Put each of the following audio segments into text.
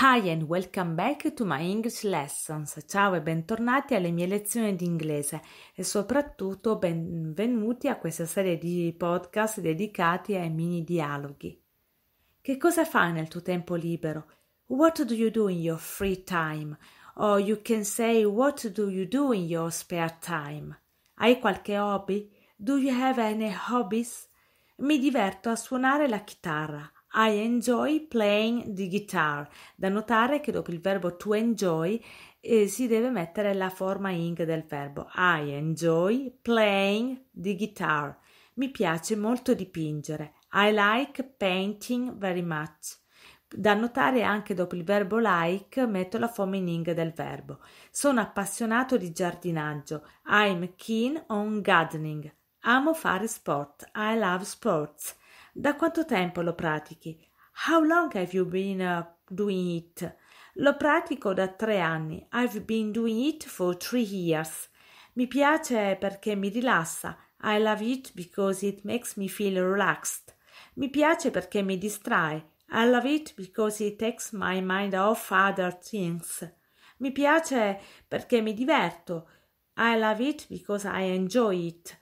Hi and welcome back to my English lessons. Ciao e bentornati alle mie lezioni di inglese e soprattutto benvenuti a questa serie di podcast dedicati ai mini dialoghi. Che cosa fai nel tuo tempo libero? What do you do in your free time? Or you can say what do you do in your spare time? Hai qualche hobby? Do you have any hobbies? Mi diverto a suonare la chitarra. I enjoy playing the guitar. Da notare che dopo il verbo to enjoy eh, si deve mettere la forma ing del verbo. I enjoy playing the guitar. Mi piace molto dipingere. I like painting very much. Da notare anche dopo il verbo like metto la forma in ing del verbo. Sono appassionato di giardinaggio. I'm keen on gardening. Amo fare sport. I love sports. Da quanto tempo lo pratichi? How long have you been uh, doing it? Lo pratico da tre anni. I've been doing it for three years. Mi piace perché mi rilassa. I love it because it makes me feel relaxed. Mi piace perché mi distrae. I love it because it takes my mind off other things. Mi piace perché mi diverto. I love it because I enjoy it.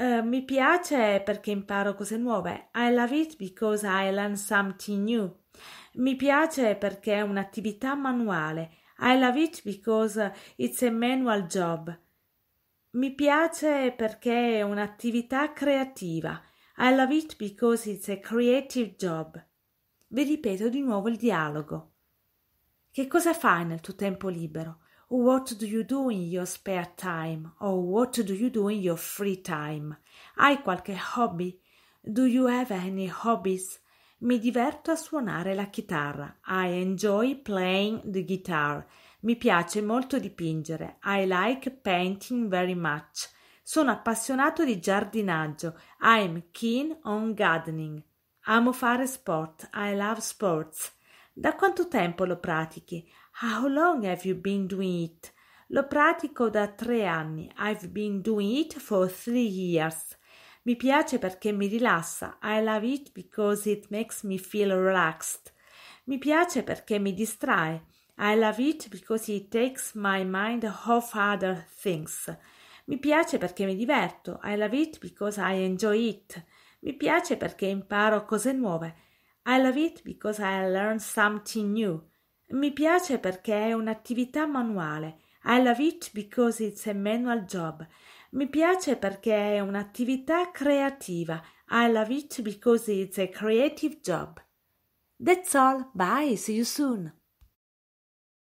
Eh, mi piace perché imparo cose nuove. I love it because I learn something new. Mi piace perché è un'attività manuale. I love it because it's a manual job. Mi piace perché è un'attività creativa. I love it because it's a creative job. Vi ripeto di nuovo il dialogo. Che cosa fai nel tuo tempo libero? What do you do in your spare time? Or what do you do in your free time? Hai qualche hobby? Do you have any hobbies? Mi diverto a suonare la chitarra. I enjoy playing the guitar. Mi piace molto dipingere. I like painting very much. Sono appassionato di giardinaggio. I'm keen on gardening. Amo fare sport. I love sports. Da quanto tempo lo pratichi? Ah, how long have you been doing it? Lo pratico da tre anni. I've been doing it for three years. Mi piace perché mi rilassa. I love it because it makes me feel relaxed. Mi piace perché mi distrae. I love it because it takes my mind off other things. Mi piace perché mi diverto. I love it because I enjoy it. Mi piace perché imparo cose nuove. I love it because I learn something new. Mi piace perché è un'attività manuale. I love it because it's a manual job. Mi piace perché è un'attività creativa. I love it because it's a creative job. That's all. Bye. See you soon.